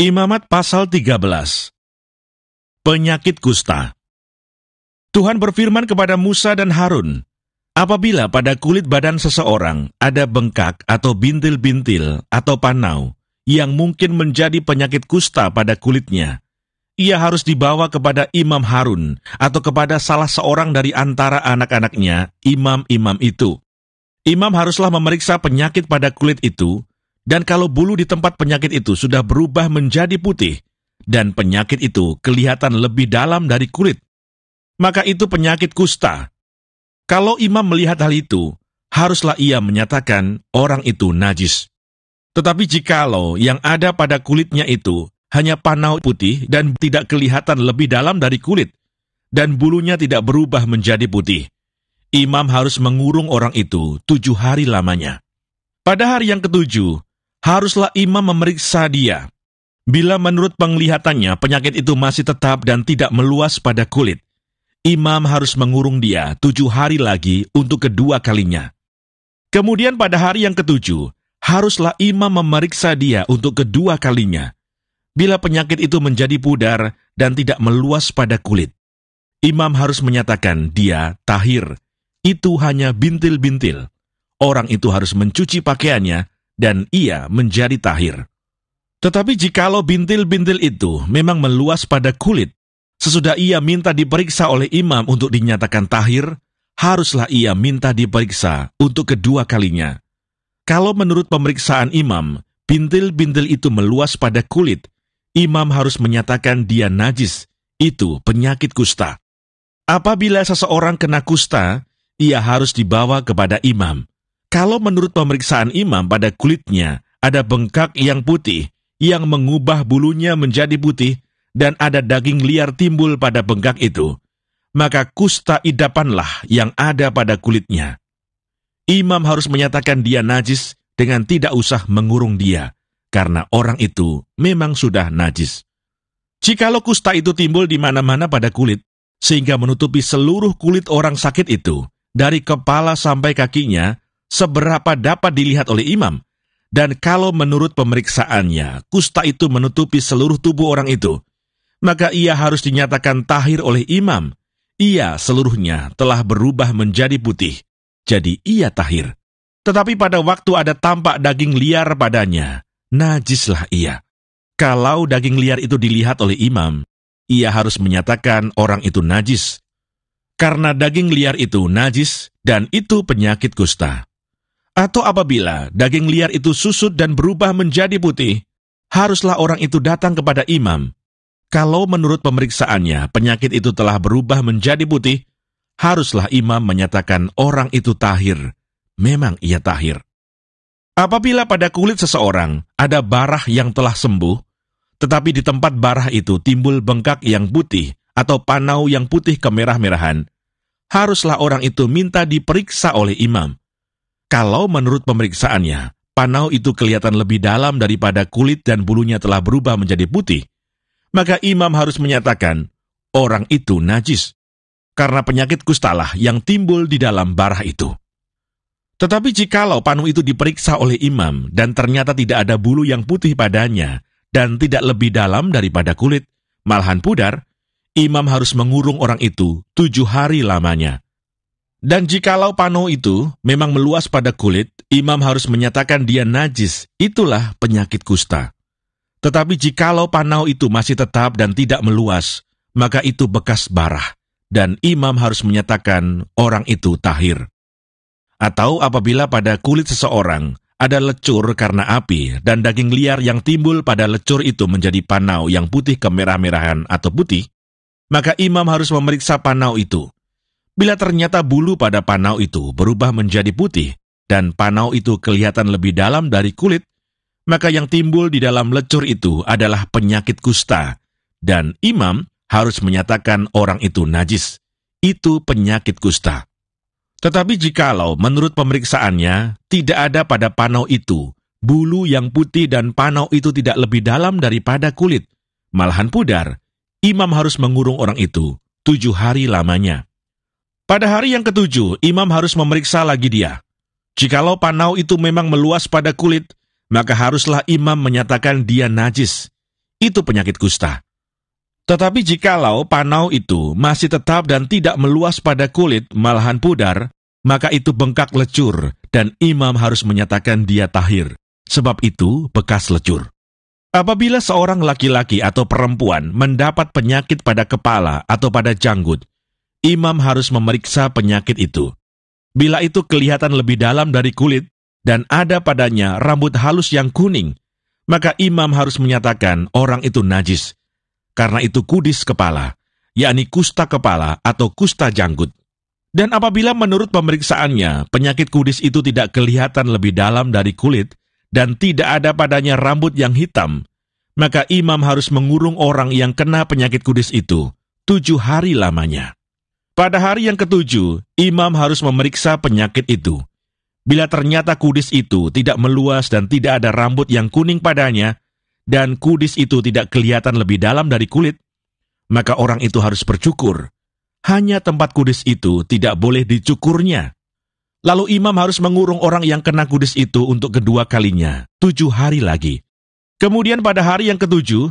Imamat pasal 13 Penyakit kusta Tuhan berfirman kepada Musa dan Harun, Apabila pada kulit badan seseorang ada bengkak atau bintil-bintil atau panau yang mungkin menjadi penyakit kusta pada kulitnya, ia harus dibawa kepada Imam Harun atau kepada salah seorang dari antara anak-anaknya, imam-imam itu. Imam haruslah memeriksa penyakit pada kulit itu dan kalau bulu di tempat penyakit itu sudah berubah menjadi putih, dan penyakit itu kelihatan lebih dalam dari kulit, maka itu penyakit kusta. Kalau imam melihat hal itu, haruslah ia menyatakan orang itu najis. Tetapi jikalau yang ada pada kulitnya itu hanya panau putih dan tidak kelihatan lebih dalam dari kulit, dan bulunya tidak berubah menjadi putih, imam harus mengurung orang itu tujuh hari lamanya. Pada hari yang ketujuh, haruslah imam memeriksa dia. Bila menurut penglihatannya penyakit itu masih tetap dan tidak meluas pada kulit, imam harus mengurung dia tujuh hari lagi untuk kedua kalinya. Kemudian pada hari yang ketujuh, haruslah imam memeriksa dia untuk kedua kalinya. Bila penyakit itu menjadi pudar dan tidak meluas pada kulit, imam harus menyatakan dia tahir. Itu hanya bintil-bintil. Orang itu harus mencuci pakaiannya dan ia menjadi tahir. Tetapi jikalau bintil-bintil itu memang meluas pada kulit, sesudah ia minta diperiksa oleh imam untuk dinyatakan tahir, haruslah ia minta diperiksa untuk kedua kalinya. Kalau menurut pemeriksaan imam, bintil-bintil itu meluas pada kulit, imam harus menyatakan dia najis, itu penyakit kusta. Apabila seseorang kena kusta, ia harus dibawa kepada imam. Kalau menurut pemeriksaan imam pada kulitnya ada bengkak yang putih yang mengubah bulunya menjadi putih dan ada daging liar timbul pada bengkak itu, maka kusta idapanlah yang ada pada kulitnya. Imam harus menyatakan dia najis dengan tidak usah mengurung dia, karena orang itu memang sudah najis. Jikalau kusta itu timbul di mana-mana pada kulit, sehingga menutupi seluruh kulit orang sakit itu, dari kepala sampai kakinya, seberapa dapat dilihat oleh imam. Dan kalau menurut pemeriksaannya, kusta itu menutupi seluruh tubuh orang itu, maka ia harus dinyatakan tahir oleh imam. Ia seluruhnya telah berubah menjadi putih, jadi ia tahir. Tetapi pada waktu ada tampak daging liar padanya, najislah ia. Kalau daging liar itu dilihat oleh imam, ia harus menyatakan orang itu najis. Karena daging liar itu najis dan itu penyakit kusta. Atau apabila daging liar itu susut dan berubah menjadi putih, haruslah orang itu datang kepada imam. Kalau menurut pemeriksaannya penyakit itu telah berubah menjadi putih, haruslah imam menyatakan orang itu tahir. Memang ia tahir. Apabila pada kulit seseorang ada barah yang telah sembuh, tetapi di tempat barah itu timbul bengkak yang putih atau panau yang putih kemerah-merahan, haruslah orang itu minta diperiksa oleh imam. Kalau menurut pemeriksaannya, panau itu kelihatan lebih dalam daripada kulit dan bulunya telah berubah menjadi putih, maka imam harus menyatakan orang itu najis karena penyakit kustalah yang timbul di dalam barah itu. Tetapi jikalau panu itu diperiksa oleh imam dan ternyata tidak ada bulu yang putih padanya dan tidak lebih dalam daripada kulit, malahan pudar, imam harus mengurung orang itu tujuh hari lamanya. Dan jikalau pano itu memang meluas pada kulit, imam harus menyatakan dia najis, itulah penyakit kusta. Tetapi jikalau panau itu masih tetap dan tidak meluas, maka itu bekas barah, dan imam harus menyatakan orang itu tahir. Atau apabila pada kulit seseorang ada lecur karena api, dan daging liar yang timbul pada lecur itu menjadi panau yang putih kemerah-merahan atau putih, maka imam harus memeriksa panau itu, Bila ternyata bulu pada panau itu berubah menjadi putih dan panau itu kelihatan lebih dalam dari kulit, maka yang timbul di dalam lecur itu adalah penyakit kusta dan imam harus menyatakan orang itu najis. Itu penyakit kusta. Tetapi jikalau menurut pemeriksaannya tidak ada pada panau itu bulu yang putih dan panau itu tidak lebih dalam daripada kulit, malahan pudar, imam harus mengurung orang itu tujuh hari lamanya. Pada hari yang ketujuh, imam harus memeriksa lagi dia. Jikalau panau itu memang meluas pada kulit, maka haruslah imam menyatakan dia najis. Itu penyakit kusta. Tetapi jikalau panau itu masih tetap dan tidak meluas pada kulit, malahan pudar, maka itu bengkak lecur dan imam harus menyatakan dia tahir. Sebab itu bekas lecur. Apabila seorang laki-laki atau perempuan mendapat penyakit pada kepala atau pada janggut, imam harus memeriksa penyakit itu. Bila itu kelihatan lebih dalam dari kulit dan ada padanya rambut halus yang kuning, maka imam harus menyatakan orang itu najis. Karena itu kudis kepala, yakni kusta kepala atau kusta janggut. Dan apabila menurut pemeriksaannya penyakit kudis itu tidak kelihatan lebih dalam dari kulit dan tidak ada padanya rambut yang hitam, maka imam harus mengurung orang yang kena penyakit kudis itu tujuh hari lamanya. Pada hari yang ketujuh, imam harus memeriksa penyakit itu. Bila ternyata kudis itu tidak meluas dan tidak ada rambut yang kuning padanya, dan kudis itu tidak kelihatan lebih dalam dari kulit, maka orang itu harus bercukur. Hanya tempat kudis itu tidak boleh dicukurnya. Lalu imam harus mengurung orang yang kena kudis itu untuk kedua kalinya, tujuh hari lagi. Kemudian pada hari yang ketujuh,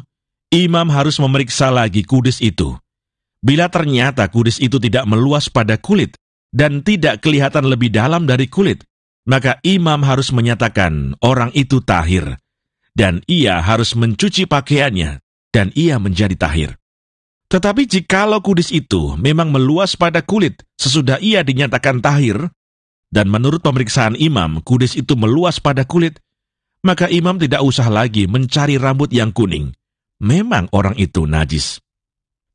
imam harus memeriksa lagi kudis itu. Bila ternyata kudis itu tidak meluas pada kulit dan tidak kelihatan lebih dalam dari kulit, maka imam harus menyatakan orang itu tahir, dan ia harus mencuci pakaiannya, dan ia menjadi tahir. Tetapi jikalau kudis itu memang meluas pada kulit sesudah ia dinyatakan tahir, dan menurut pemeriksaan imam kudis itu meluas pada kulit, maka imam tidak usah lagi mencari rambut yang kuning. Memang orang itu najis.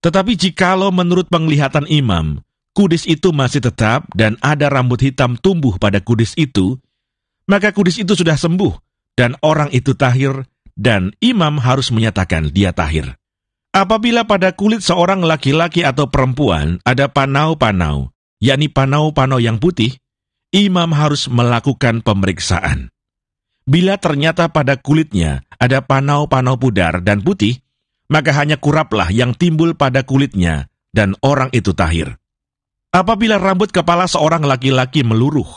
Tetapi jikalau menurut penglihatan imam, kudis itu masih tetap dan ada rambut hitam tumbuh pada kudis itu, maka kudis itu sudah sembuh dan orang itu tahir dan imam harus menyatakan dia tahir. Apabila pada kulit seorang laki-laki atau perempuan ada panau-panau, yakni panau-panau yang putih, imam harus melakukan pemeriksaan. Bila ternyata pada kulitnya ada panau-panau pudar dan putih, maka hanya kuraplah yang timbul pada kulitnya, dan orang itu tahir. Apabila rambut kepala seorang laki-laki meluruh,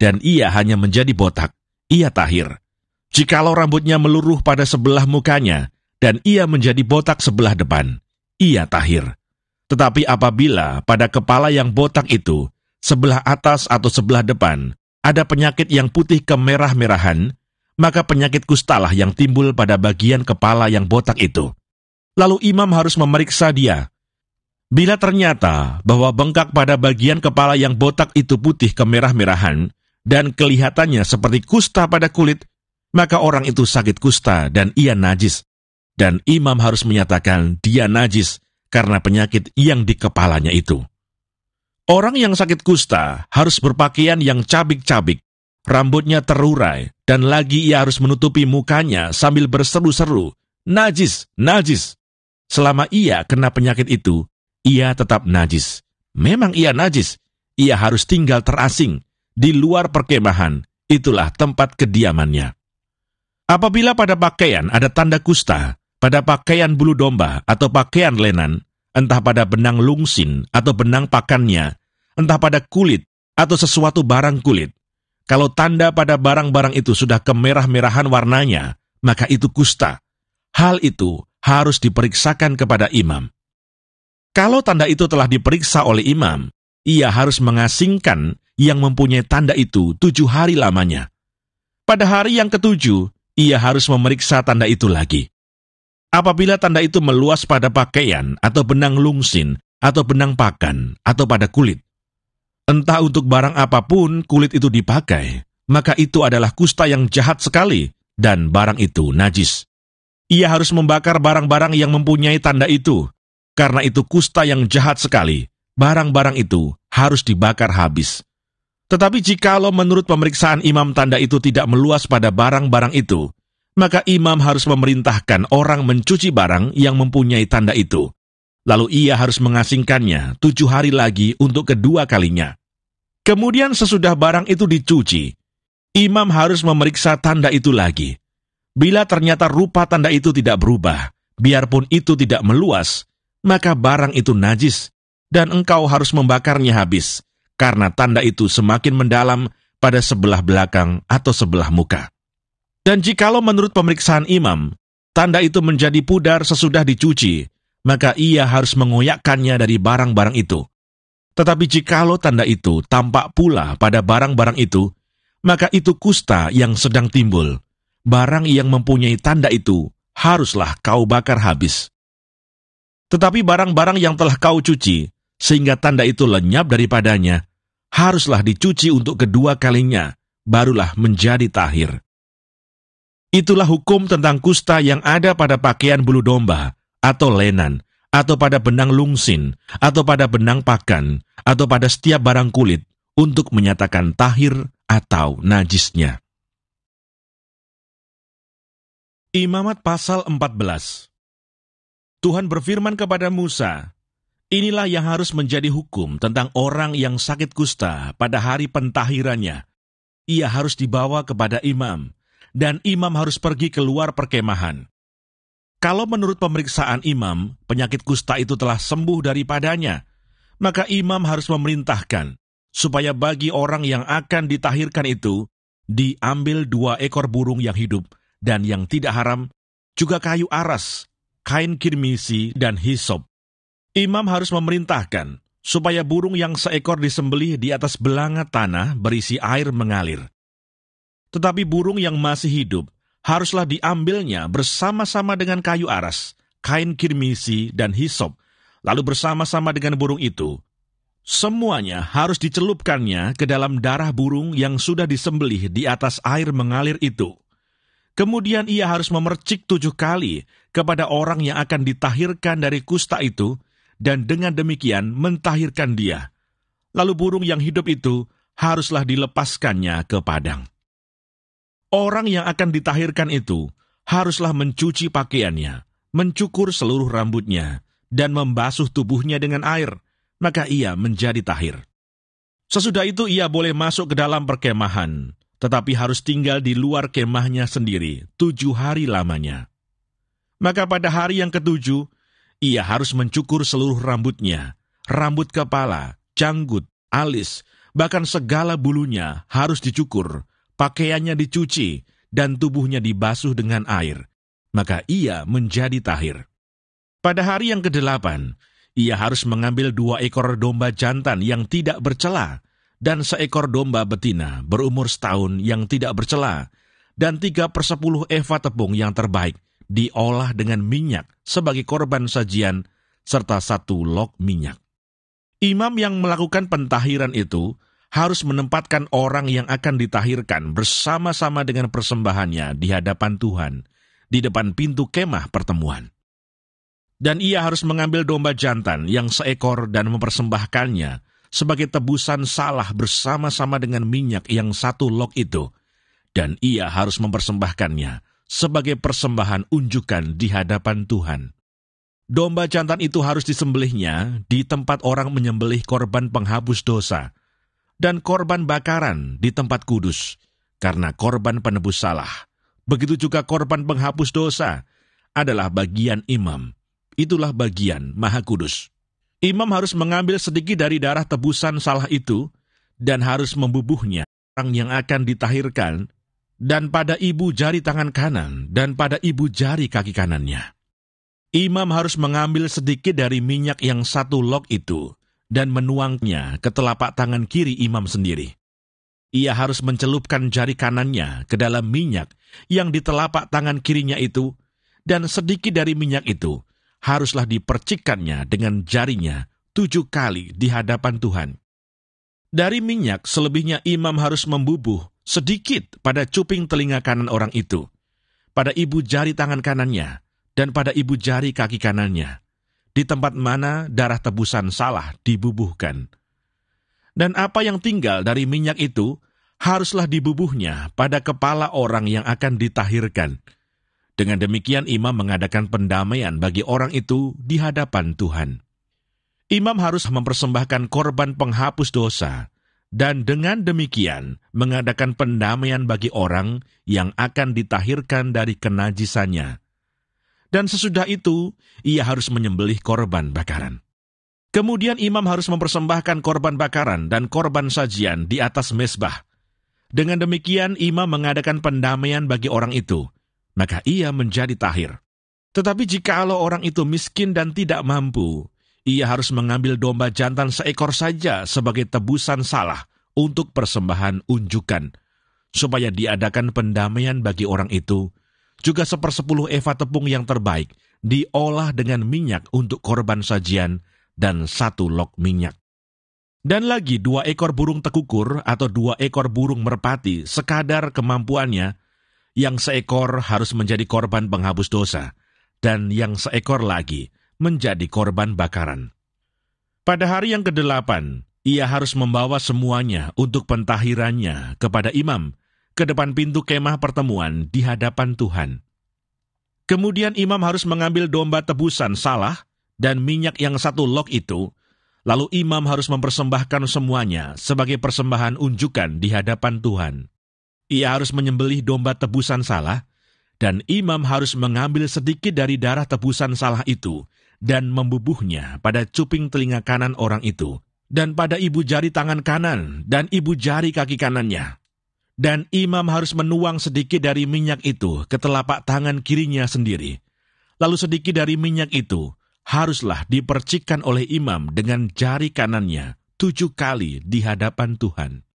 dan ia hanya menjadi botak, ia tahir. Jikalau rambutnya meluruh pada sebelah mukanya, dan ia menjadi botak sebelah depan, ia tahir. Tetapi apabila pada kepala yang botak itu, sebelah atas atau sebelah depan, ada penyakit yang putih kemerah-merahan, maka penyakit kustalah yang timbul pada bagian kepala yang botak itu lalu imam harus memeriksa dia. Bila ternyata bahwa bengkak pada bagian kepala yang botak itu putih kemerah-merahan dan kelihatannya seperti kusta pada kulit, maka orang itu sakit kusta dan ia najis. Dan imam harus menyatakan dia najis karena penyakit yang di kepalanya itu. Orang yang sakit kusta harus berpakaian yang cabik-cabik, rambutnya terurai, dan lagi ia harus menutupi mukanya sambil berseru-seru, najis, najis. Selama ia kena penyakit itu, ia tetap najis. Memang ia najis, ia harus tinggal terasing di luar perkemahan. Itulah tempat kediamannya. Apabila pada pakaian ada tanda kusta, pada pakaian bulu domba atau pakaian lenan, entah pada benang lungsin atau benang pakannya, entah pada kulit atau sesuatu barang kulit, kalau tanda pada barang-barang itu sudah kemerah-merahan warnanya, maka itu kusta. Hal itu harus diperiksakan kepada imam. Kalau tanda itu telah diperiksa oleh imam, ia harus mengasingkan yang mempunyai tanda itu tujuh hari lamanya. Pada hari yang ketujuh, ia harus memeriksa tanda itu lagi. Apabila tanda itu meluas pada pakaian atau benang lungsin atau benang pakan atau pada kulit, entah untuk barang apapun kulit itu dipakai, maka itu adalah kusta yang jahat sekali dan barang itu najis. Ia harus membakar barang-barang yang mempunyai tanda itu. Karena itu kusta yang jahat sekali. Barang-barang itu harus dibakar habis. Tetapi jikalau menurut pemeriksaan imam tanda itu tidak meluas pada barang-barang itu, maka imam harus memerintahkan orang mencuci barang yang mempunyai tanda itu. Lalu ia harus mengasingkannya tujuh hari lagi untuk kedua kalinya. Kemudian sesudah barang itu dicuci, imam harus memeriksa tanda itu lagi. Bila ternyata rupa tanda itu tidak berubah, biarpun itu tidak meluas, maka barang itu najis, dan engkau harus membakarnya habis, karena tanda itu semakin mendalam pada sebelah belakang atau sebelah muka. Dan jikalau menurut pemeriksaan imam, tanda itu menjadi pudar sesudah dicuci, maka ia harus mengoyakkannya dari barang-barang itu. Tetapi jikalau tanda itu tampak pula pada barang-barang itu, maka itu kusta yang sedang timbul barang yang mempunyai tanda itu haruslah kau bakar habis. Tetapi barang-barang yang telah kau cuci, sehingga tanda itu lenyap daripadanya, haruslah dicuci untuk kedua kalinya, barulah menjadi tahir. Itulah hukum tentang kusta yang ada pada pakaian bulu domba, atau lenan, atau pada benang lungsin, atau pada benang pakan, atau pada setiap barang kulit, untuk menyatakan tahir atau najisnya. Imamat pasal 14 Tuhan berfirman kepada Musa, Inilah yang harus menjadi hukum tentang orang yang sakit kusta pada hari pentahirannya. Ia harus dibawa kepada imam, dan imam harus pergi keluar perkemahan. Kalau menurut pemeriksaan imam, penyakit kusta itu telah sembuh daripadanya, maka imam harus memerintahkan supaya bagi orang yang akan ditahirkan itu diambil dua ekor burung yang hidup dan yang tidak haram, juga kayu aras, kain kirmisi, dan hisop. Imam harus memerintahkan supaya burung yang seekor disembelih di atas belanga tanah berisi air mengalir. Tetapi burung yang masih hidup haruslah diambilnya bersama-sama dengan kayu aras, kain kirmisi, dan hisop, lalu bersama-sama dengan burung itu. Semuanya harus dicelupkannya ke dalam darah burung yang sudah disembelih di atas air mengalir itu. Kemudian ia harus memercik tujuh kali kepada orang yang akan ditahirkan dari kusta itu, dan dengan demikian mentahirkan dia. Lalu burung yang hidup itu haruslah dilepaskannya ke padang. Orang yang akan ditahirkan itu haruslah mencuci pakaiannya, mencukur seluruh rambutnya, dan membasuh tubuhnya dengan air, maka ia menjadi tahir. Sesudah itu ia boleh masuk ke dalam perkemahan, tetapi harus tinggal di luar kemahnya sendiri tujuh hari lamanya. Maka pada hari yang ketujuh, ia harus mencukur seluruh rambutnya, rambut kepala, janggut, alis, bahkan segala bulunya harus dicukur, pakaiannya dicuci, dan tubuhnya dibasuh dengan air. Maka ia menjadi tahir. Pada hari yang kedelapan, ia harus mengambil dua ekor domba jantan yang tidak bercelah dan seekor domba betina berumur setahun yang tidak bercela, dan tiga persepuluh eva tepung yang terbaik diolah dengan minyak sebagai korban sajian serta satu log minyak. Imam yang melakukan pentahiran itu harus menempatkan orang yang akan ditahirkan bersama-sama dengan persembahannya di hadapan Tuhan, di depan pintu kemah pertemuan. Dan ia harus mengambil domba jantan yang seekor dan mempersembahkannya sebagai tebusan salah bersama-sama dengan minyak yang satu log itu, dan ia harus mempersembahkannya sebagai persembahan unjukan di hadapan Tuhan. Domba jantan itu harus disembelihnya di tempat orang menyembelih korban penghapus dosa, dan korban bakaran di tempat kudus, karena korban penebus salah. Begitu juga korban penghapus dosa adalah bagian imam. Itulah bagian maha kudus. Imam harus mengambil sedikit dari darah tebusan salah itu dan harus membubuhnya orang yang akan ditahirkan dan pada ibu jari tangan kanan dan pada ibu jari kaki kanannya. Imam harus mengambil sedikit dari minyak yang satu log itu dan menuangnya ke telapak tangan kiri imam sendiri. Ia harus mencelupkan jari kanannya ke dalam minyak yang di telapak tangan kirinya itu dan sedikit dari minyak itu haruslah dipercikkannya dengan jarinya tujuh kali di hadapan Tuhan. Dari minyak selebihnya imam harus membubuh sedikit pada cuping telinga kanan orang itu, pada ibu jari tangan kanannya, dan pada ibu jari kaki kanannya, di tempat mana darah tebusan salah dibubuhkan. Dan apa yang tinggal dari minyak itu haruslah dibubuhnya pada kepala orang yang akan ditahirkan, dengan demikian imam mengadakan pendamaian bagi orang itu di hadapan Tuhan. Imam harus mempersembahkan korban penghapus dosa dan dengan demikian mengadakan pendamaian bagi orang yang akan ditahirkan dari kenajisannya. Dan sesudah itu, ia harus menyembelih korban bakaran. Kemudian imam harus mempersembahkan korban bakaran dan korban sajian di atas mesbah. Dengan demikian, imam mengadakan pendamaian bagi orang itu – maka ia menjadi tahir. Tetapi jika jikalau orang itu miskin dan tidak mampu, ia harus mengambil domba jantan seekor saja sebagai tebusan salah untuk persembahan unjukan, supaya diadakan pendamaian bagi orang itu, juga sepersepuluh eva tepung yang terbaik, diolah dengan minyak untuk korban sajian, dan satu lok minyak. Dan lagi dua ekor burung tekukur atau dua ekor burung merpati sekadar kemampuannya yang seekor harus menjadi korban penghapus dosa, dan yang seekor lagi menjadi korban bakaran. Pada hari yang kedelapan, ia harus membawa semuanya untuk pentahirannya kepada imam ke depan pintu kemah pertemuan di hadapan Tuhan. Kemudian imam harus mengambil domba tebusan salah dan minyak yang satu lok itu, lalu imam harus mempersembahkan semuanya sebagai persembahan unjukan di hadapan Tuhan. Ia harus menyembelih domba tebusan salah, dan imam harus mengambil sedikit dari darah tebusan salah itu dan membubuhnya pada cuping telinga kanan orang itu, dan pada ibu jari tangan kanan dan ibu jari kaki kanannya. Dan imam harus menuang sedikit dari minyak itu ke telapak tangan kirinya sendiri. Lalu sedikit dari minyak itu haruslah dipercikan oleh imam dengan jari kanannya tujuh kali di hadapan Tuhan.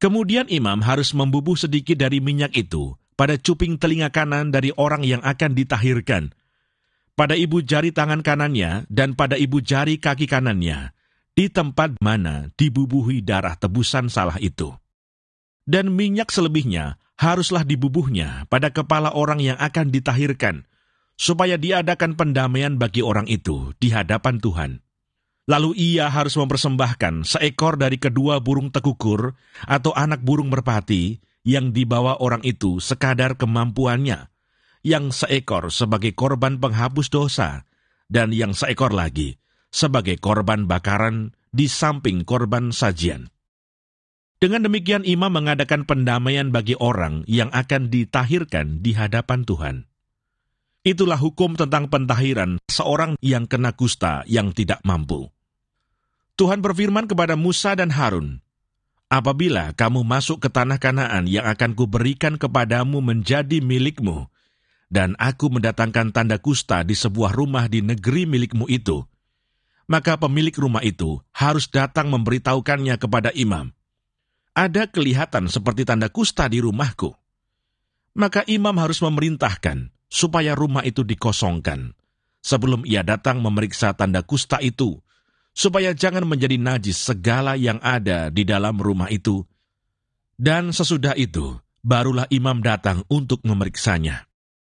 Kemudian imam harus membubuh sedikit dari minyak itu pada cuping telinga kanan dari orang yang akan ditahirkan, pada ibu jari tangan kanannya dan pada ibu jari kaki kanannya, di tempat mana dibubuhi darah tebusan salah itu. Dan minyak selebihnya haruslah dibubuhnya pada kepala orang yang akan ditahirkan, supaya diadakan pendamaian bagi orang itu di hadapan Tuhan. Lalu ia harus mempersembahkan seekor dari kedua burung tekukur atau anak burung merpati yang dibawa orang itu sekadar kemampuannya, yang seekor sebagai korban penghapus dosa, dan yang seekor lagi sebagai korban bakaran di samping korban sajian. Dengan demikian imam mengadakan pendamaian bagi orang yang akan ditahirkan di hadapan Tuhan. Itulah hukum tentang pentahiran seorang yang kena kusta yang tidak mampu. Tuhan berfirman kepada Musa dan Harun, Apabila kamu masuk ke tanah kanaan yang akan kuberikan kepadamu menjadi milikmu, dan aku mendatangkan tanda kusta di sebuah rumah di negeri milikmu itu, maka pemilik rumah itu harus datang memberitahukannya kepada imam. Ada kelihatan seperti tanda kusta di rumahku. Maka imam harus memerintahkan, supaya rumah itu dikosongkan, sebelum ia datang memeriksa tanda kusta itu, supaya jangan menjadi najis segala yang ada di dalam rumah itu. Dan sesudah itu, barulah imam datang untuk memeriksanya.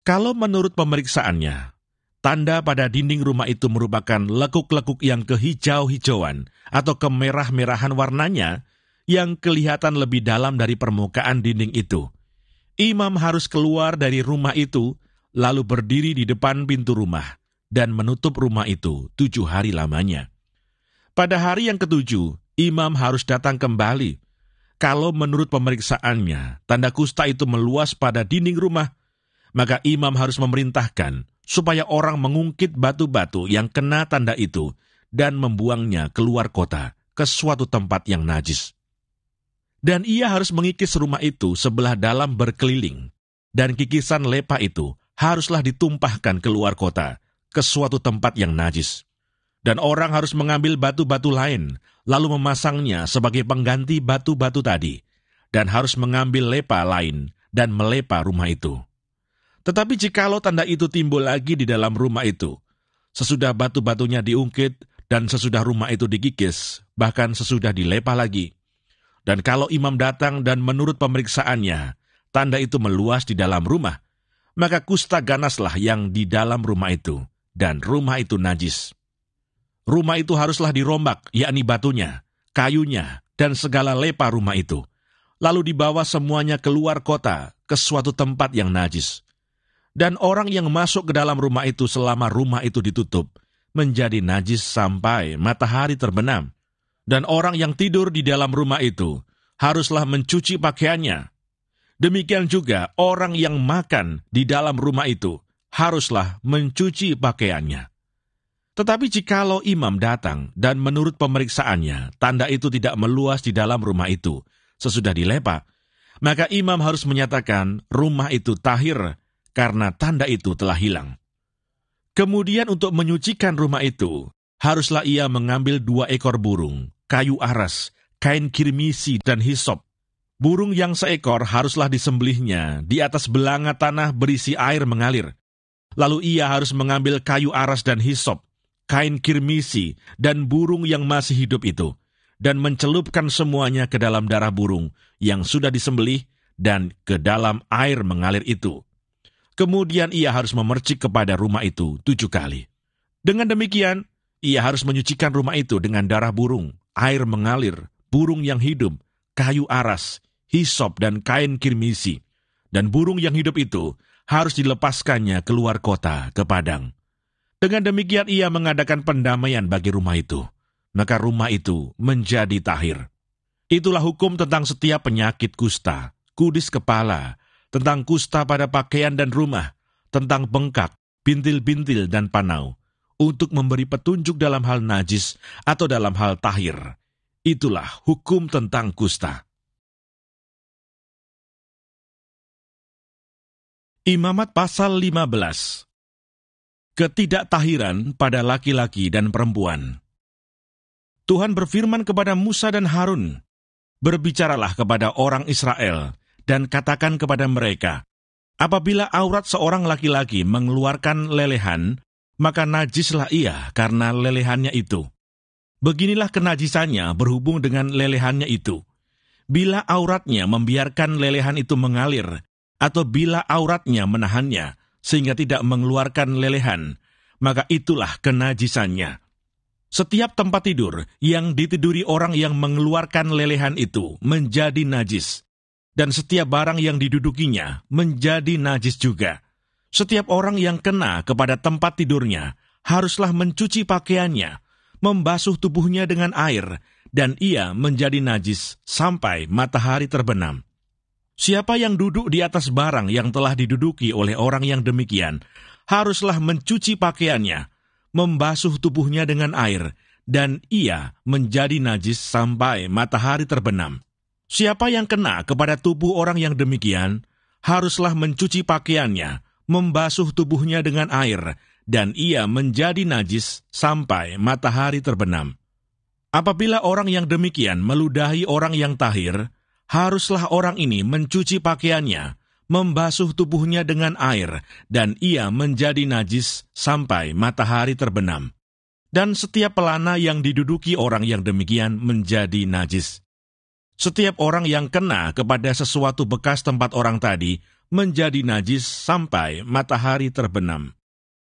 Kalau menurut pemeriksaannya, tanda pada dinding rumah itu merupakan lekuk-lekuk yang kehijau-hijauan atau kemerah-merahan warnanya yang kelihatan lebih dalam dari permukaan dinding itu. Imam harus keluar dari rumah itu lalu berdiri di depan pintu rumah dan menutup rumah itu tujuh hari lamanya. Pada hari yang ketujuh, imam harus datang kembali. Kalau menurut pemeriksaannya, tanda kusta itu meluas pada dinding rumah, maka imam harus memerintahkan supaya orang mengungkit batu-batu yang kena tanda itu dan membuangnya keluar kota ke suatu tempat yang najis. Dan ia harus mengikis rumah itu sebelah dalam berkeliling, dan kikisan lepa itu haruslah ditumpahkan keluar kota, ke suatu tempat yang najis. Dan orang harus mengambil batu-batu lain, lalu memasangnya sebagai pengganti batu-batu tadi, dan harus mengambil lepa lain dan melepa rumah itu. Tetapi jikalau tanda itu timbul lagi di dalam rumah itu, sesudah batu-batunya diungkit dan sesudah rumah itu digikis, bahkan sesudah dilepa lagi. Dan kalau imam datang dan menurut pemeriksaannya, tanda itu meluas di dalam rumah, maka kusta ganaslah yang di dalam rumah itu, dan rumah itu najis. Rumah itu haruslah dirombak, yakni batunya, kayunya, dan segala lepa rumah itu. Lalu dibawa semuanya keluar kota, ke suatu tempat yang najis. Dan orang yang masuk ke dalam rumah itu selama rumah itu ditutup, menjadi najis sampai matahari terbenam. Dan orang yang tidur di dalam rumah itu, haruslah mencuci pakaiannya, Demikian juga orang yang makan di dalam rumah itu haruslah mencuci pakaiannya. Tetapi jikalau imam datang dan menurut pemeriksaannya tanda itu tidak meluas di dalam rumah itu sesudah dilepa, maka imam harus menyatakan rumah itu tahir karena tanda itu telah hilang. Kemudian untuk menyucikan rumah itu, haruslah ia mengambil dua ekor burung, kayu aras, kain kirmisi dan hisop, Burung yang seekor haruslah disembelihnya di atas belanga tanah berisi air mengalir. Lalu ia harus mengambil kayu aras dan hisop, kain kirmisi, dan burung yang masih hidup itu, dan mencelupkan semuanya ke dalam darah burung yang sudah disembelih dan ke dalam air mengalir itu. Kemudian ia harus memercik kepada rumah itu tujuh kali. Dengan demikian, ia harus menyucikan rumah itu dengan darah burung, air mengalir, burung yang hidup, kayu aras, hisop dan kain kirmisi, dan burung yang hidup itu harus dilepaskannya keluar kota ke padang. Dengan demikian ia mengadakan pendamaian bagi rumah itu, maka rumah itu menjadi tahir. Itulah hukum tentang setiap penyakit kusta, kudis kepala, tentang kusta pada pakaian dan rumah, tentang bengkak, bintil-bintil dan panau, untuk memberi petunjuk dalam hal najis atau dalam hal tahir. Itulah hukum tentang kusta. Imamat pasal 15 Ketidaktahiran pada laki-laki dan perempuan Tuhan berfirman kepada Musa dan Harun, Berbicaralah kepada orang Israel, dan katakan kepada mereka, Apabila aurat seorang laki-laki mengeluarkan lelehan, maka najislah ia karena lelehannya itu. Beginilah kenajisannya berhubung dengan lelehannya itu. Bila auratnya membiarkan lelehan itu mengalir, atau bila auratnya menahannya sehingga tidak mengeluarkan lelehan, maka itulah kenajisannya. Setiap tempat tidur yang ditiduri orang yang mengeluarkan lelehan itu menjadi najis, dan setiap barang yang didudukinya menjadi najis juga. Setiap orang yang kena kepada tempat tidurnya haruslah mencuci pakaiannya, membasuh tubuhnya dengan air, dan ia menjadi najis sampai matahari terbenam. Siapa yang duduk di atas barang yang telah diduduki oleh orang yang demikian, haruslah mencuci pakaiannya, membasuh tubuhnya dengan air, dan ia menjadi najis sampai matahari terbenam. Siapa yang kena kepada tubuh orang yang demikian, haruslah mencuci pakaiannya, membasuh tubuhnya dengan air, dan ia menjadi najis sampai matahari terbenam. Apabila orang yang demikian meludahi orang yang tahir, haruslah orang ini mencuci pakaiannya, membasuh tubuhnya dengan air, dan ia menjadi najis sampai matahari terbenam. Dan setiap pelana yang diduduki orang yang demikian menjadi najis. Setiap orang yang kena kepada sesuatu bekas tempat orang tadi menjadi najis sampai matahari terbenam.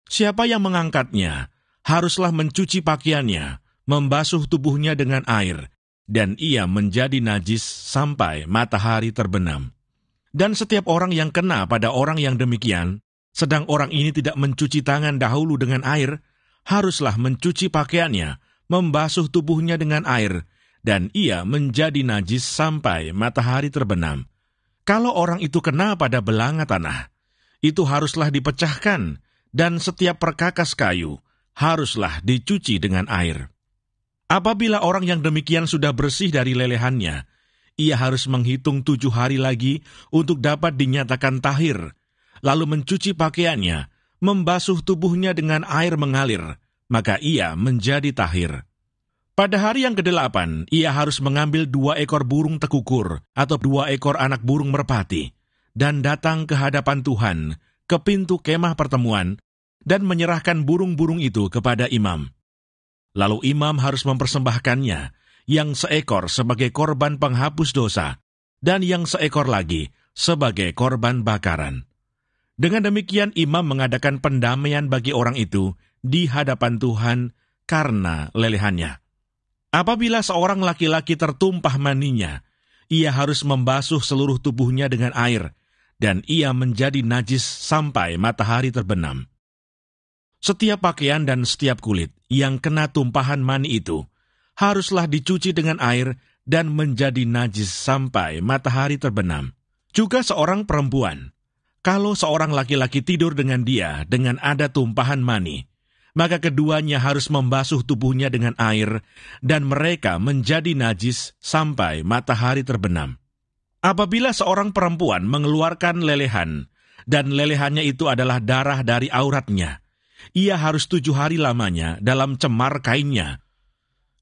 Siapa yang mengangkatnya haruslah mencuci pakaiannya, membasuh tubuhnya dengan air, dan ia menjadi najis sampai matahari terbenam. Dan setiap orang yang kena pada orang yang demikian, sedang orang ini tidak mencuci tangan dahulu dengan air, haruslah mencuci pakaiannya, membasuh tubuhnya dengan air, dan ia menjadi najis sampai matahari terbenam. Kalau orang itu kena pada belanga tanah, itu haruslah dipecahkan, dan setiap perkakas kayu haruslah dicuci dengan air. Apabila orang yang demikian sudah bersih dari lelehannya, ia harus menghitung tujuh hari lagi untuk dapat dinyatakan tahir, lalu mencuci pakaiannya, membasuh tubuhnya dengan air mengalir, maka ia menjadi tahir. Pada hari yang kedelapan, ia harus mengambil dua ekor burung tekukur atau dua ekor anak burung merpati, dan datang ke hadapan Tuhan, ke pintu kemah pertemuan, dan menyerahkan burung-burung itu kepada imam Lalu imam harus mempersembahkannya, yang seekor sebagai korban penghapus dosa, dan yang seekor lagi sebagai korban bakaran. Dengan demikian imam mengadakan pendamaian bagi orang itu di hadapan Tuhan karena lelehannya. Apabila seorang laki-laki tertumpah maninya, ia harus membasuh seluruh tubuhnya dengan air, dan ia menjadi najis sampai matahari terbenam. Setiap pakaian dan setiap kulit, yang kena tumpahan mani itu haruslah dicuci dengan air dan menjadi najis sampai matahari terbenam. Juga seorang perempuan, kalau seorang laki-laki tidur dengan dia dengan ada tumpahan mani, maka keduanya harus membasuh tubuhnya dengan air dan mereka menjadi najis sampai matahari terbenam. Apabila seorang perempuan mengeluarkan lelehan dan lelehannya itu adalah darah dari auratnya, ia harus tujuh hari lamanya dalam cemar kainnya.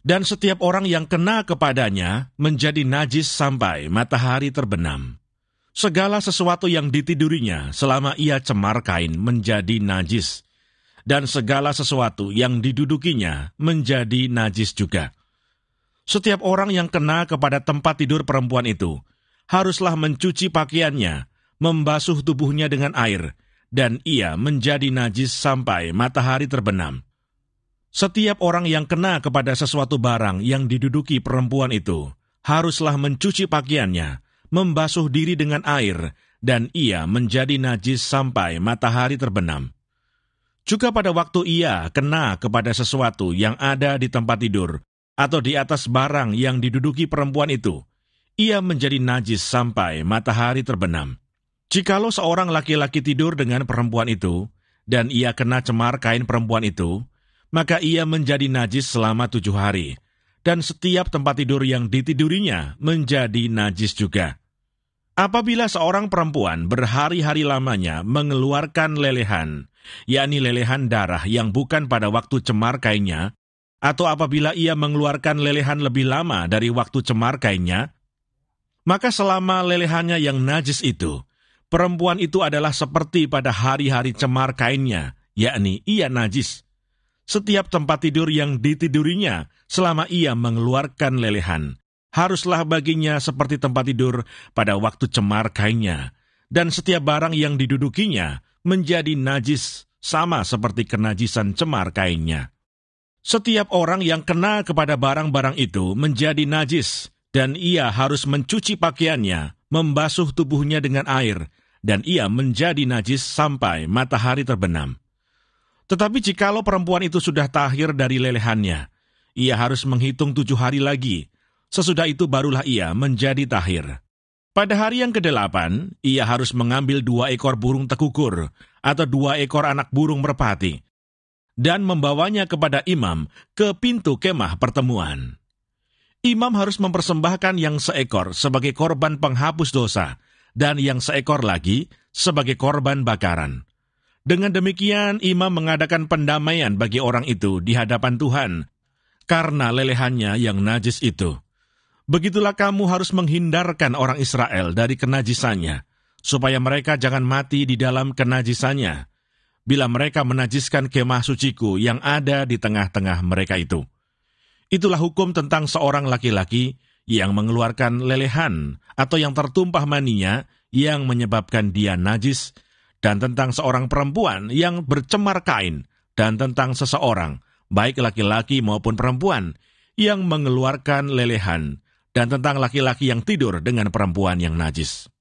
Dan setiap orang yang kena kepadanya menjadi najis sampai matahari terbenam. Segala sesuatu yang ditidurinya selama ia cemar kain menjadi najis, dan segala sesuatu yang didudukinya menjadi najis juga. Setiap orang yang kena kepada tempat tidur perempuan itu haruslah mencuci pakaiannya, membasuh tubuhnya dengan air, dan ia menjadi najis sampai matahari terbenam. Setiap orang yang kena kepada sesuatu barang yang diduduki perempuan itu haruslah mencuci pakaiannya, membasuh diri dengan air, dan ia menjadi najis sampai matahari terbenam. Juga pada waktu ia kena kepada sesuatu yang ada di tempat tidur atau di atas barang yang diduduki perempuan itu, ia menjadi najis sampai matahari terbenam. Jikalau seorang laki-laki tidur dengan perempuan itu, dan ia kena cemar kain perempuan itu, maka ia menjadi najis selama tujuh hari, dan setiap tempat tidur yang ditidurinya menjadi najis juga. Apabila seorang perempuan berhari-hari lamanya mengeluarkan lelehan, yakni lelehan darah yang bukan pada waktu cemar kainnya, atau apabila ia mengeluarkan lelehan lebih lama dari waktu cemar kainnya, maka selama lelehannya yang najis itu, Perempuan itu adalah seperti pada hari-hari cemar kainnya, yakni ia najis. Setiap tempat tidur yang ditidurinya selama ia mengeluarkan lelehan, haruslah baginya seperti tempat tidur pada waktu cemar kainnya, dan setiap barang yang didudukinya menjadi najis sama seperti kenajisan cemar kainnya. Setiap orang yang kena kepada barang-barang itu menjadi najis, dan ia harus mencuci pakaiannya, membasuh tubuhnya dengan air, dan ia menjadi najis sampai matahari terbenam. Tetapi jikalau perempuan itu sudah tahir dari lelehannya, ia harus menghitung tujuh hari lagi. Sesudah itu barulah ia menjadi tahir. Pada hari yang kedelapan, ia harus mengambil dua ekor burung tekukur atau dua ekor anak burung merpati dan membawanya kepada imam ke pintu kemah pertemuan. Imam harus mempersembahkan yang seekor sebagai korban penghapus dosa dan yang seekor lagi sebagai korban bakaran. Dengan demikian, imam mengadakan pendamaian bagi orang itu di hadapan Tuhan karena lelehannya yang najis itu. Begitulah kamu harus menghindarkan orang Israel dari kenajisannya, supaya mereka jangan mati di dalam kenajisannya, bila mereka menajiskan kemah suciku yang ada di tengah-tengah mereka itu. Itulah hukum tentang seorang laki-laki yang mengeluarkan lelehan atau yang tertumpah maninya yang menyebabkan dia najis, dan tentang seorang perempuan yang bercemar kain, dan tentang seseorang, baik laki-laki maupun perempuan, yang mengeluarkan lelehan, dan tentang laki-laki yang tidur dengan perempuan yang najis.